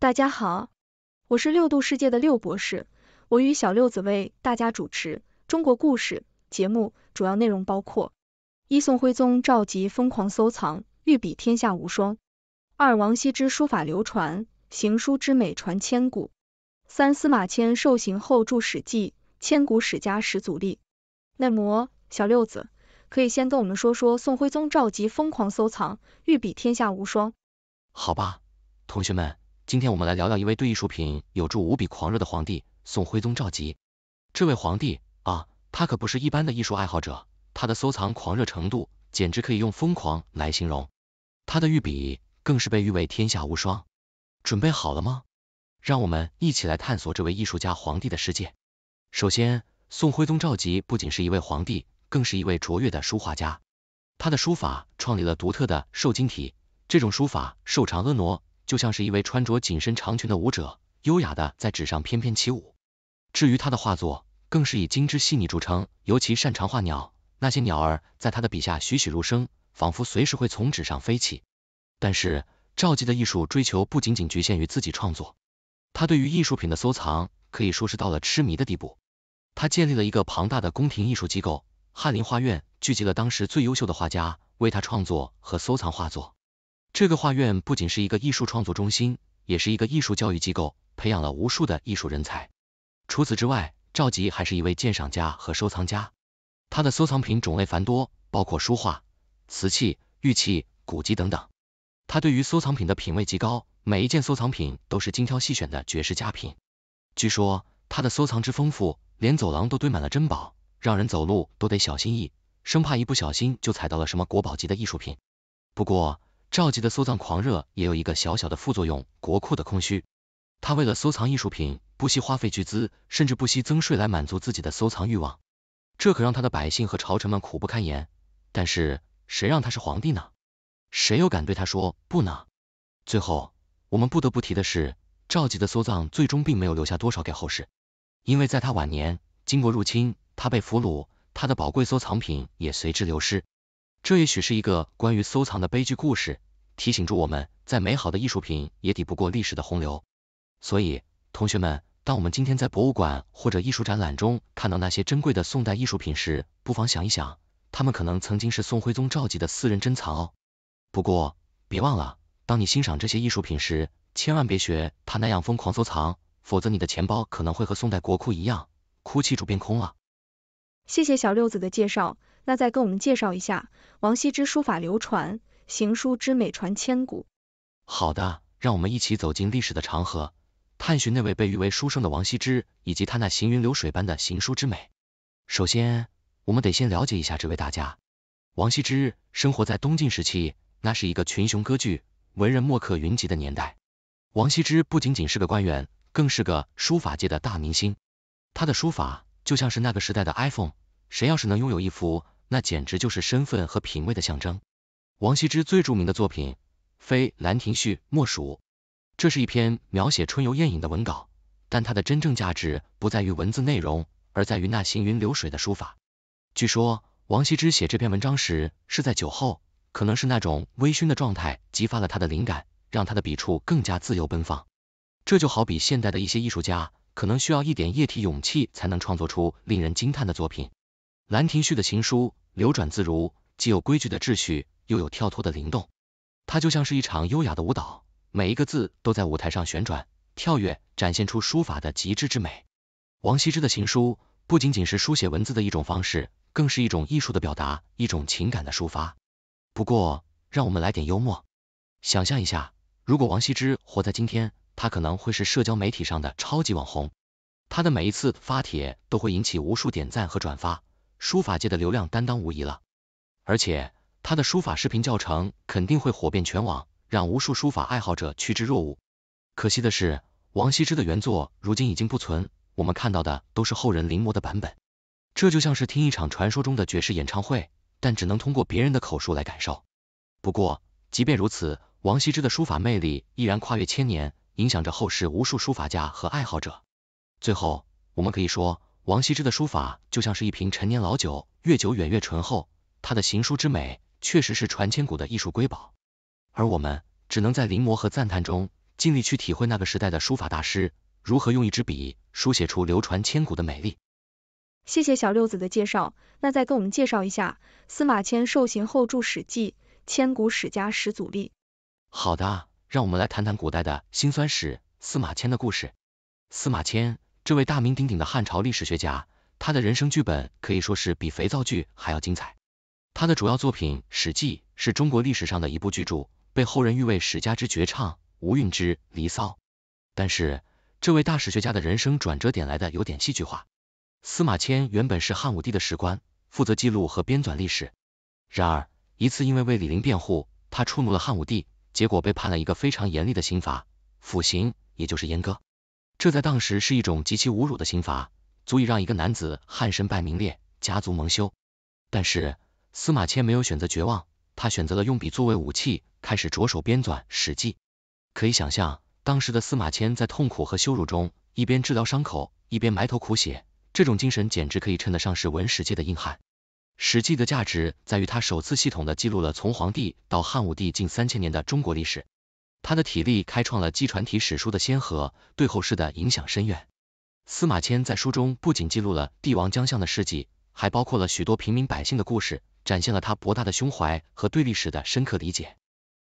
大家好，我是六度世界的六博士，我与小六子为大家主持《中国故事》节目，主要内容包括：一、宋徽宗召集疯狂收藏，御笔天下无双；二、王羲之书法流传，行书之美传千古；三、司马迁受刑后著《史记》，千古史家始祖立。那么，小六子可以先跟我们说说宋徽宗召集疯狂收藏，御笔天下无双？好吧，同学们。今天我们来聊聊一位对艺术品有着无比狂热的皇帝——宋徽宗赵佶。这位皇帝啊，他可不是一般的艺术爱好者，他的收藏狂热程度简直可以用疯狂来形容。他的御笔更是被誉为天下无双。准备好了吗？让我们一起来探索这位艺术家皇帝的世界。首先，宋徽宗赵佶不仅是一位皇帝，更是一位卓越的书画家。他的书法创立了独特的瘦金体，这种书法瘦长婀娜。就像是一位穿着紧身长裙的舞者，优雅的在纸上翩翩起舞。至于他的画作，更是以精致细腻著称，尤其擅长画鸟，那些鸟儿在他的笔下栩栩如生，仿佛随时会从纸上飞起。但是赵佶的艺术追求不仅仅局限于自己创作，他对于艺术品的收藏可以说是到了痴迷的地步。他建立了一个庞大的宫廷艺术机构——翰林画院，聚集了当时最优秀的画家，为他创作和收藏画作。这个画院不仅是一个艺术创作中心，也是一个艺术教育机构，培养了无数的艺术人才。除此之外，赵吉还是一位鉴赏家和收藏家，他的收藏品种类繁多，包括书画、瓷器、玉器、古籍等等。他对于收藏品的品味极高，每一件收藏品都是精挑细选的绝世佳品。据说他的收藏之丰富，连走廊都堆满了珍宝，让人走路都得小心翼翼，生怕一不小心就踩到了什么国宝级的艺术品。不过，赵佶的收藏狂热也有一个小小的副作用，国库的空虚。他为了收藏艺术品，不惜花费巨资，甚至不惜增税来满足自己的收藏欲望，这可让他的百姓和朝臣们苦不堪言。但是谁让他是皇帝呢？谁又敢对他说不呢？最后，我们不得不提的是，赵佶的收藏最终并没有留下多少给后世，因为在他晚年，金国入侵，他被俘虏，他的宝贵收藏品也随之流失。这也许是一个关于收藏的悲剧故事，提醒住我们再美好的艺术品也抵不过历史的洪流。所以，同学们，当我们今天在博物馆或者艺术展览中看到那些珍贵的宋代艺术品时，不妨想一想，他们可能曾经是宋徽宗赵佶的私人珍藏哦。不过，别忘了，当你欣赏这些艺术品时，千万别学他那样疯狂收藏，否则你的钱包可能会和宋代国库一样，哭泣着变空了。谢谢小六子的介绍。那再跟我们介绍一下王羲之书法流传，行书之美传千古。好的，让我们一起走进历史的长河，探寻那位被誉为书圣的王羲之以及他那行云流水般的行书之美。首先，我们得先了解一下这位大家。王羲之生活在东晋时期，那是一个群雄割据、文人墨客云集的年代。王羲之不仅仅是个官员，更是个书法界的大明星。他的书法就像是那个时代的 iPhone。谁要是能拥有一幅，那简直就是身份和品位的象征。王羲之最著名的作品非《兰亭序》莫属，这是一篇描写春游宴饮的文稿，但它的真正价值不在于文字内容，而在于那行云流水的书法。据说王羲之写这篇文章时是在酒后，可能是那种微醺的状态激发了他的灵感，让他的笔触更加自由奔放。这就好比现代的一些艺术家，可能需要一点液体勇气才能创作出令人惊叹的作品。《兰亭序》的行书流转自如，既有规矩的秩序，又有跳脱的灵动。它就像是一场优雅的舞蹈，每一个字都在舞台上旋转、跳跃，展现出书法的极致之美。王羲之的行书不仅仅是书写文字的一种方式，更是一种艺术的表达，一种情感的抒发。不过，让我们来点幽默，想象一下，如果王羲之活在今天，他可能会是社交媒体上的超级网红，他的每一次发帖都会引起无数点赞和转发。书法界的流量担当无疑了，而且他的书法视频教程肯定会火遍全网，让无数书法爱好者趋之若鹜。可惜的是，王羲之的原作如今已经不存，我们看到的都是后人临摹的版本。这就像是听一场传说中的绝世演唱会，但只能通过别人的口述来感受。不过，即便如此，王羲之的书法魅力依然跨越千年，影响着后世无数书法家和爱好者。最后，我们可以说。王羲之的书法就像是一瓶陈年老酒，越久远越醇厚。他的行书之美，确实是传千古的艺术瑰宝。而我们只能在临摹和赞叹中，尽力去体会那个时代的书法大师如何用一支笔书写出流传千古的美丽。谢谢小六子的介绍，那再跟我们介绍一下司马迁受刑后著《史记》，千古史家始祖立。好的，让我们来谈谈古代的辛酸史——司马迁的故事。司马迁。这位大名鼎鼎的汉朝历史学家，他的人生剧本可以说是比肥皂剧还要精彩。他的主要作品《史记》是中国历史上的一部巨著，被后人誉为史家之绝唱，无韵之离骚。但是，这位大史学家的人生转折点来的有点戏剧化。司马迁原本是汉武帝的史官，负责记录和编纂历史。然而，一次因为为李陵辩护，他触怒了汉武帝，结果被判了一个非常严厉的刑罚——腐刑，也就是阉割。这在当时是一种极其侮辱的刑罚，足以让一个男子汉身败名裂，家族蒙羞。但是司马迁没有选择绝望，他选择了用笔作为武器，开始着手编纂《史记》。可以想象，当时的司马迁在痛苦和羞辱中，一边治疗伤口，一边埋头苦写。这种精神简直可以称得上是文史界的硬汉。《史记》的价值在于，他首次系统的记录了从黄帝到汉武帝近三千年的中国历史。他的体力开创了纪传体史书的先河，对后世的影响深远。司马迁在书中不仅记录了帝王将相的事迹，还包括了许多平民百姓的故事，展现了他博大的胸怀和对历史的深刻理解。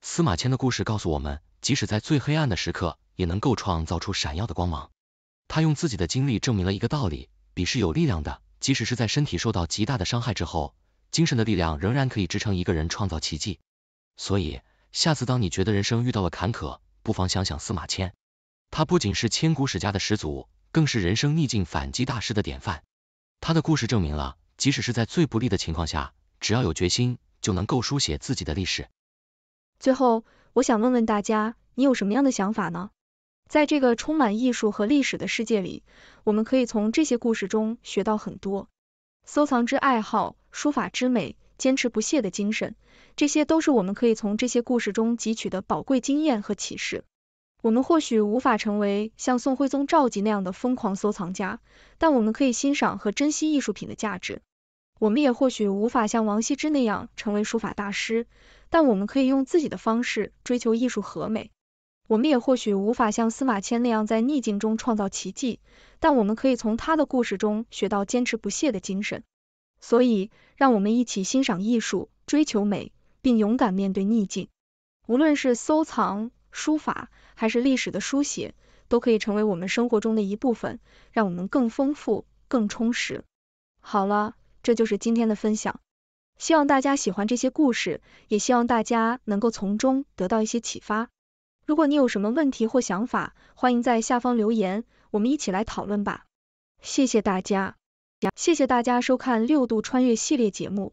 司马迁的故事告诉我们，即使在最黑暗的时刻，也能够创造出闪耀的光芒。他用自己的经历证明了一个道理：笔是有力量的，即使是在身体受到极大的伤害之后，精神的力量仍然可以支撑一个人创造奇迹。所以。下次当你觉得人生遇到了坎坷，不妨想想司马迁。他不仅是千古史家的始祖，更是人生逆境反击大师的典范。他的故事证明了，即使是在最不利的情况下，只要有决心，就能够书写自己的历史。最后，我想问问大家，你有什么样的想法呢？在这个充满艺术和历史的世界里，我们可以从这些故事中学到很多：收藏之爱好，书法之美，坚持不懈的精神。这些都是我们可以从这些故事中汲取的宝贵经验和启示。我们或许无法成为像宋徽宗赵佶那样的疯狂收藏家，但我们可以欣赏和珍惜艺术品的价值。我们也或许无法像王羲之那样成为书法大师，但我们可以用自己的方式追求艺术和美。我们也或许无法像司马迁那样在逆境中创造奇迹，但我们可以从他的故事中学到坚持不懈的精神。所以，让我们一起欣赏艺术，追求美。并勇敢面对逆境。无论是收藏、书法，还是历史的书写，都可以成为我们生活中的一部分，让我们更丰富、更充实。好了，这就是今天的分享，希望大家喜欢这些故事，也希望大家能够从中得到一些启发。如果你有什么问题或想法，欢迎在下方留言，我们一起来讨论吧。谢谢大家，谢谢大家收看六度穿越系列节目。